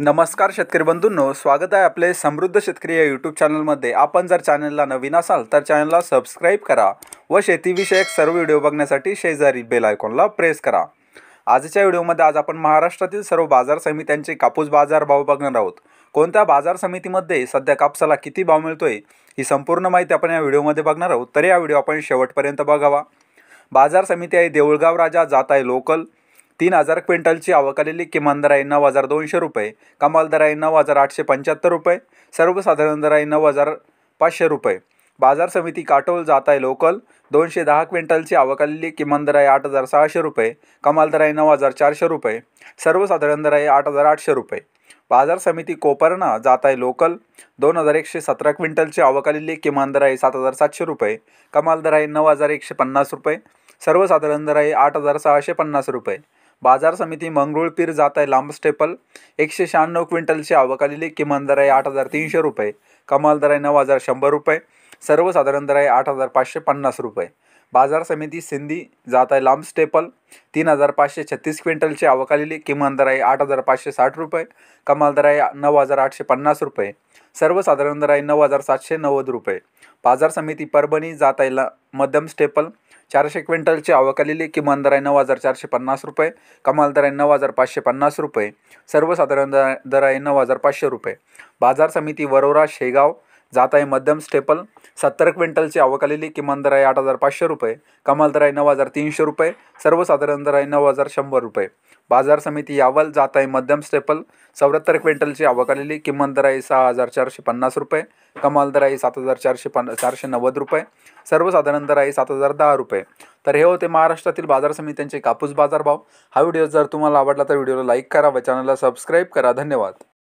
नमस्कार शेतकरी बंधूंनो स्वागत आहे आपले समृद्ध शेतकरी या यूट्यूब चॅनलमध्ये आपण जर चॅनलला नवीन असाल तर चॅनलला सबस्क्राईब करा व शेतीविषयक सर्व व्हिडिओ बघण्यासाठी शेजारी बेल आयकॉनला प्रेस करा आजच्या व्हिडिओमध्ये आज आपण महाराष्ट्रातील सर्व बाजार समित्यांचे कापूस बाजार भाव बघणार आहोत कोणत्या बाजार समितीमध्ये सध्या कापसाला किती भाव मिळतोय ही संपूर्ण माहिती आपण या व्हिडिओमध्ये बघणार आहोत तर या व्हिडिओ आपण शेवटपर्यंत बघावा बाजार समिती आहे देऊळगाव राजा जात आहे लोकल तीन हजार क्विंटलची आवक आलेली किमान आहे नऊ हजार दोनशे रुपये कमाल दर आहे नऊ हजार आठशे पंच्याहत्तर रुपये सर्वसाधारण दराई नऊ हजार पाचशे रुपये बाजार समिती काटोल जात आहे लोकल दोनशे दहा क्विंटलची आवक आलेली किमान आहे आठ हजार सहाशे रुपये कमाल दर आहे नऊ हजार चारशे रुपये सर्वसाधारण आहे आठ हजार आठशे रुपये बाजार समिती कोपरणा जात आहे लोकल दोन हजार एकशे सतरा क्विंटलची आवक आलेली किमान दराई सात हजार सातशे रुपये कमाल दर आहे नऊ हजार एकशे पन्नास रुपये सर्वसाधारण दराई आठ हजार सहाशे पन्नास रुपये बाजार समिती मंगरुळपीर जात आहे लांब स्टेपल एकशे शहाण्णव क्विंटलची आवक आलेली किमान दर आहे आठ हजार तीनशे रुपये कमाल दर आहे नऊ हजार शंभर रुपये सर्वसाधारण दर आहे आठ हजार पाचशे पन्नास रुपये बाजार समिती सिंधी जात आहे लांब स्टेपल तीन हजार पाचशे छत्तीस क्विंटलची आवक आलेली किमान दर आहे आठ हजार पाचशे साठ रुपये कमाल दर आहे नऊ हजार आठशे पन्नास रुपये सर्वसाधारण दर आहे नऊ हजार सातशे नव्वद रुपये बाजार समिती परभणी जात आहे ला मध्यम स्टेपल चारशे क्विंटलची आवक आलेली किमान दराय नऊ हजार चारशे पन्नास रुपये कमाल दराय नऊ हजार पाचशे पन्नास रुपये सर्वसाधारण दर दर नऊ हजार पाचशे रुपये बाजार समिती वरोरा शेगाव जात आहे मध्यम स्टेपल सत्तर क्विंटलची आवक आलेली किमान दर आहे आठ हजार पाचशे रुपये कमाल दर आहे नऊ हजार तीनशे रुपये सर्वसाधारण दर आहे नऊ हजार शंभर रुपये बाजार समिती यावल जात आहे मध्यम स्टेपल चौऱ्याहत्तर क्विंटलची आवक आलेली किमान दर आहे सहा हजार चारशे पन्नास रुपये कमाल दर आहे सात हजार चारशे पन्ना चारशे नव्वद रुपये सर्वसाधारण दर आहे सात हजार दहा रुपये तर हे होते महाराष्ट्रातील बाजार समित्यांचे कापूस बाजारभाव हा व्हिडिओ जर तुम्हाला आवडला तर व्हिडिओला लाईक करा व चॅनलला सबस्क्राईब करा धन्यवाद